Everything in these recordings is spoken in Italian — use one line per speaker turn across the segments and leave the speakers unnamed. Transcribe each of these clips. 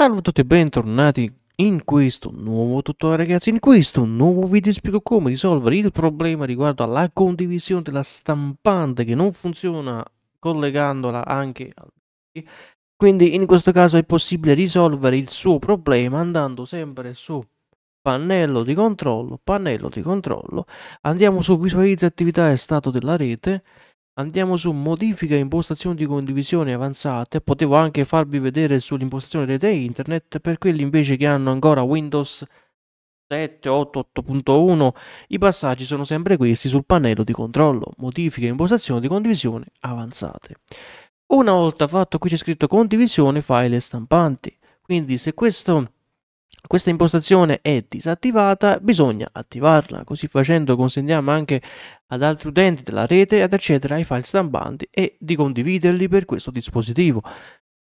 Salve a tutti e bentornati in questo nuovo tutorial ragazzi, in questo nuovo video spiego come risolvere il problema riguardo alla condivisione della stampante che non funziona collegandola anche al quindi in questo caso è possibile risolvere il suo problema andando sempre su pannello di controllo, pannello di controllo, andiamo su visualizza attività e stato della rete andiamo su modifica impostazioni di condivisione avanzate potevo anche farvi vedere sull'impostazione rete internet per quelli invece che hanno ancora Windows 7, 8, 8.1 i passaggi sono sempre questi sul pannello di controllo modifica impostazioni di condivisione avanzate una volta fatto qui c'è scritto condivisione file e stampanti quindi se questo questa impostazione è disattivata, bisogna attivarla, così facendo consentiamo anche ad altri utenti della rete ad accedere ai file stampanti e di condividerli per questo dispositivo.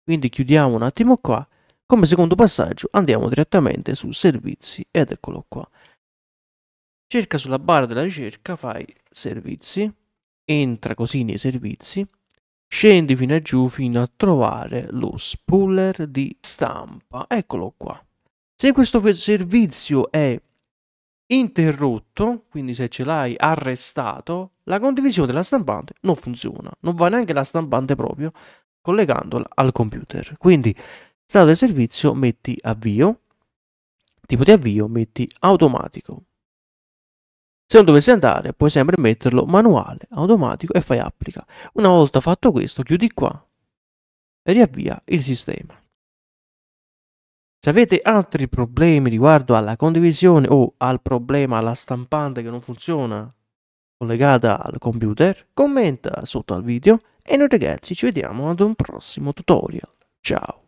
Quindi chiudiamo un attimo qua, come secondo passaggio andiamo direttamente su servizi ed eccolo qua. Cerca sulla barra della ricerca, fai servizi, entra così nei servizi, scendi fino a giù fino a trovare lo spooler di stampa, eccolo qua. Se questo servizio è interrotto, quindi se ce l'hai arrestato, la condivisione della stampante non funziona, non va neanche la stampante proprio collegandola al computer. Quindi stato del servizio metti avvio, tipo di avvio metti automatico. Se non dovessi andare puoi sempre metterlo manuale, automatico e fai applica. Una volta fatto questo chiudi qua e riavvia il sistema. Se avete altri problemi riguardo alla condivisione o al problema alla stampante che non funziona collegata al computer, commenta sotto al video e noi ragazzi ci vediamo ad un prossimo tutorial. Ciao!